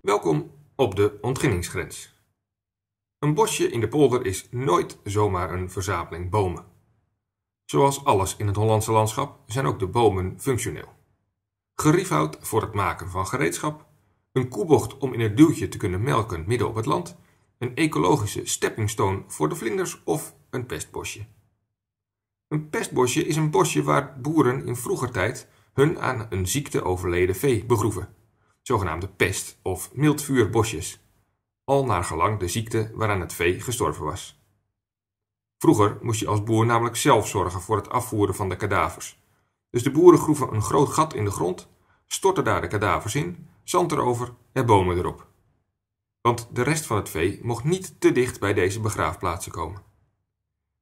Welkom op de ontginningsgrens. Een bosje in de polder is nooit zomaar een verzameling bomen. Zoals alles in het Hollandse landschap zijn ook de bomen functioneel. Geriefhout voor het maken van gereedschap, een koebocht om in het duwtje te kunnen melken midden op het land, een ecologische stepping stone voor de vlinders of een pestbosje. Een pestbosje is een bosje waar boeren in vroeger tijd hun aan een ziekte overleden vee begroeven, zogenaamde pest- of mildvuurbosjes, al naar gelang de ziekte waaraan het vee gestorven was. Vroeger moest je als boer namelijk zelf zorgen voor het afvoeren van de kadavers. Dus de boeren groeven een groot gat in de grond, stortten daar de kadavers in, zand erover en bomen erop. Want de rest van het vee mocht niet te dicht bij deze begraafplaatsen komen.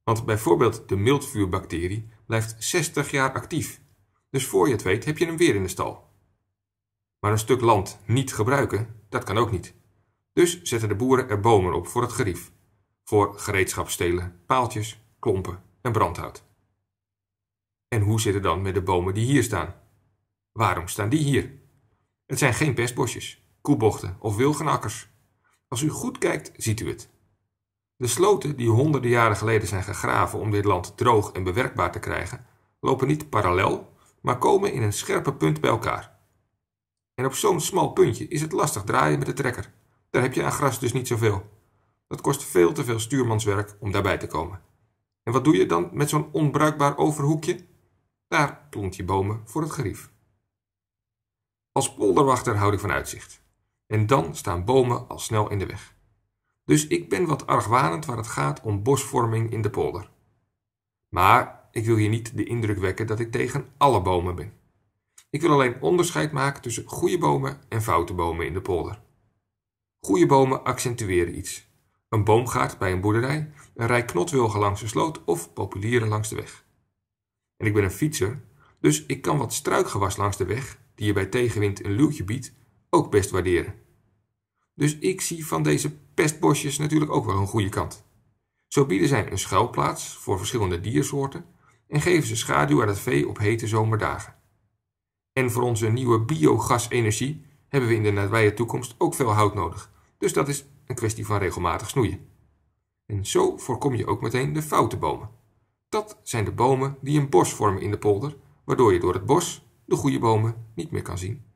Want bijvoorbeeld de mildvuurbacterie blijft 60 jaar actief. Dus voor je het weet heb je hem weer in de stal. Maar een stuk land niet gebruiken, dat kan ook niet. Dus zetten de boeren er bomen op voor het gerief. Voor gereedschapstelen, paaltjes, klompen en brandhout. En hoe zit het dan met de bomen die hier staan? Waarom staan die hier? Het zijn geen pestbosjes, koelbochten of wilgenakkers. Als u goed kijkt, ziet u het. De sloten die honderden jaren geleden zijn gegraven om dit land droog en bewerkbaar te krijgen, lopen niet parallel, maar komen in een scherpe punt bij elkaar. En op zo'n smal puntje is het lastig draaien met de trekker. Daar heb je aan gras dus niet zoveel. Dat kost veel te veel stuurmanswerk om daarbij te komen. En wat doe je dan met zo'n onbruikbaar overhoekje? Daar plant je bomen voor het gerief. Als polderwachter houd ik van uitzicht. En dan staan bomen al snel in de weg dus ik ben wat argwanend waar het gaat om bosvorming in de polder. Maar ik wil hier niet de indruk wekken dat ik tegen alle bomen ben. Ik wil alleen onderscheid maken tussen goede bomen en foute bomen in de polder. Goede bomen accentueren iets. Een boomgaard bij een boerderij, een rij knotwilgen langs een sloot of populieren langs de weg. En ik ben een fietser, dus ik kan wat struikgewas langs de weg, die je bij tegenwind een luwtje biedt, ook best waarderen. Dus ik zie van deze pestbosjes natuurlijk ook wel een goede kant. Zo bieden zij een schuilplaats voor verschillende diersoorten en geven ze schaduw aan het vee op hete zomerdagen. En voor onze nieuwe biogasenergie hebben we in de nabije toekomst ook veel hout nodig, dus dat is een kwestie van regelmatig snoeien. En zo voorkom je ook meteen de foute bomen. Dat zijn de bomen die een bos vormen in de polder, waardoor je door het bos de goede bomen niet meer kan zien.